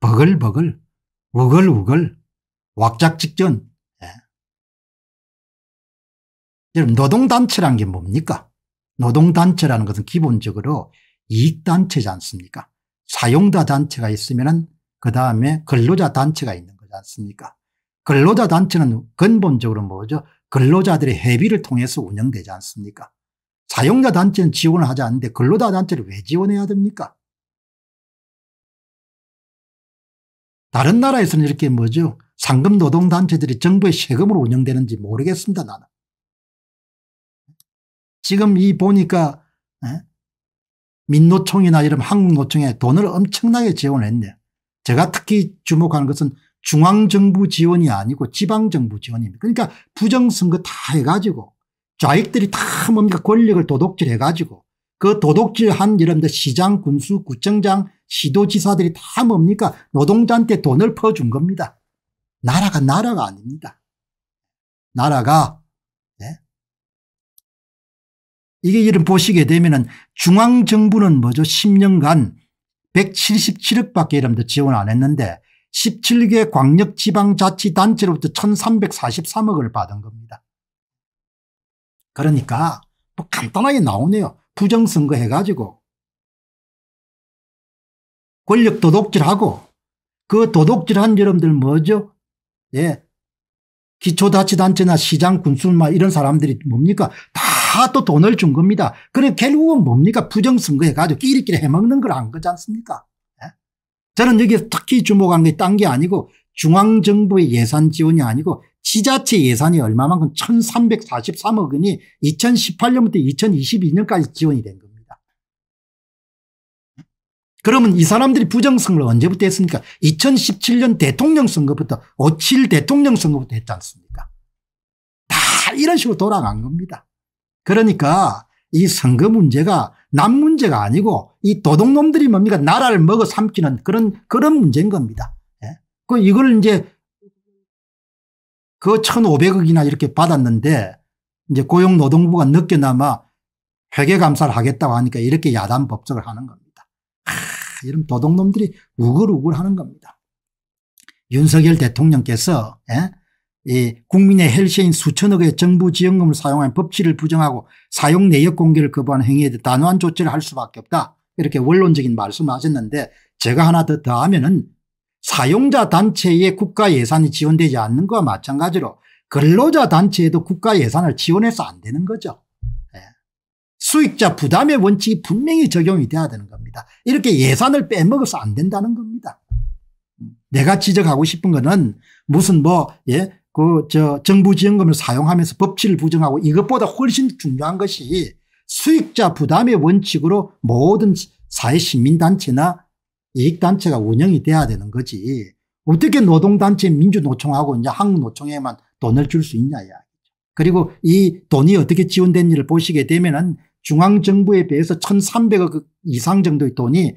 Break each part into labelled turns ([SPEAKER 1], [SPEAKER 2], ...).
[SPEAKER 1] 버글버글 우글우글 왁작 직전 예. 여러분 노동단체란 게 뭡니까 노동단체라는 것은 기본적으로 이익단체지 않습니까 사용자 단체가 있으면 그 다음에 근로자 단체가 있는 거지 않습니까 근로자 단체는 근본적으로 뭐죠 근로자들의 회비를 통해서 운영되지 않습니까 사용자 단체는 지원을 하지 않는데 근로자 단체를 왜 지원해야 됩니까 다른 나라에서는 이렇게 뭐죠 상금 노동단체들이 정부의 세금으로 운영되는지 모르겠습니다 나는. 지금 이 보니까 에? 민노총이나 이런 한국노총에 돈을 엄청나게 지원했네. 제가 특히 주목하는 것은 중앙정부 지원이 아니고 지방정부 지원입니다. 그러니까 부정선거 다 해가지고 좌익들이 다 뭡니까 권력을 도둑질해가지고 그 도둑질한 이런 시장, 군수, 구청장 시도지사들이 다 뭡니까? 노동자한테 돈을 퍼준 겁니다. 나라가 나라가 아닙니다. 나라가 네? 이게 이런 보시게 되면 중앙정부는 뭐죠? 10년간 177억밖에 이름도 지원 안 했는데 17개 광역지방자치단체로부터 1343억을 받은 겁니다. 그러니까 뭐 간단하게 나오네요. 부정선거 해가지고 권력 도둑질하고 그 도둑질한 여러분들 뭐죠? 예. 기초자치단체나 시장 군수나 이런 사람들이 뭡니까? 다 또 돈을 준 겁니다. 그래 결국은 뭡니까? 부정선거에 가지고 끼리끼리 해먹는 걸안 거지 않습니까? 예? 저는 여기 특히 주목한 게 딴 게 아니고 중앙정부의 예산 지원이 아니고 지자체 예산이 얼마만큼 1343억 원이 2018년부터 2022년까지 지원이 된 겁니다. 그러면 이 사람들이 부정선거를 언제부터 했습니까 2017년 대통령 선거부터 57 대통령 선거부터 했지 않습니까 다 이런 식으로 돌아간 겁니다. 그러니까 이 선거 문제가 남 문제가 아니고 이 도둑놈들이 뭡니까 나라를 먹어 삼키는 그런 그런 문제인 겁니다. 예? 그 이걸 이제 그 1,500억이나 이렇게 받았는데 이제 고용노동부가 늦게나마 회계감사를 하겠다고 하니까 이렇게 야단 법석을 하는 겁니다. 이런 도둑놈들이 우글우글 하는 겁니다. 윤석열 대통령께서 예? 예, 국민의 헬시인 수천억의 정부 지원금을 사용한 법치를 부정하고 사용 내역 공개를 거부한 행위에 대해 단호한 조치를 할 수밖에 없다. 이렇게 원론적인 말씀을 하셨는데 제가 하나 더 더하면 은 사용자 단체에 국가 예산이 지원되지 않는 것과 마찬가지로 근로자 단체에도 국가 예산을 지원해서 안 되는 거죠. 예. 수익자 부담의 원칙이 분명히 적용이 돼야 되는 겁니다. 된다. 이렇게 예산을 빼먹어서 안 된다는 겁니다. 내가 지적하고 싶은 거는 무슨 뭐, 예, 그, 저, 정부 지원금을 사용하면서 법치를 부정하고 이것보다 훨씬 중요한 것이 수익자 부담의 원칙으로 모든 사회 시민단체나 이익단체가 운영이 돼야 되는 거지. 어떻게 노동단체 민주노총하고 이제 한국노총에만 돈을 줄 수 있냐, 야 그리고 이 돈이 어떻게 지원된 일을 보시게 되면은 중앙정부에 비해서 1300억 이상 정도의 돈이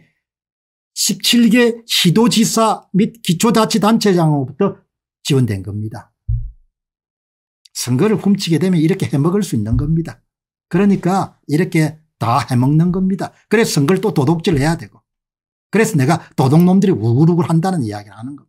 [SPEAKER 1] 17개 시도지사 및 기초자치단체장으로부터 지원된 겁니다. 선거를 훔치게 되면 이렇게 해먹을 수 있는 겁니다. 그러니까 이렇게 다 해먹는 겁니다. 그래서 선거를 또 도둑질해야 을 되고 그래서 내가 도둑놈들이 우글우글 한다는 이야기를 하는 겁니다.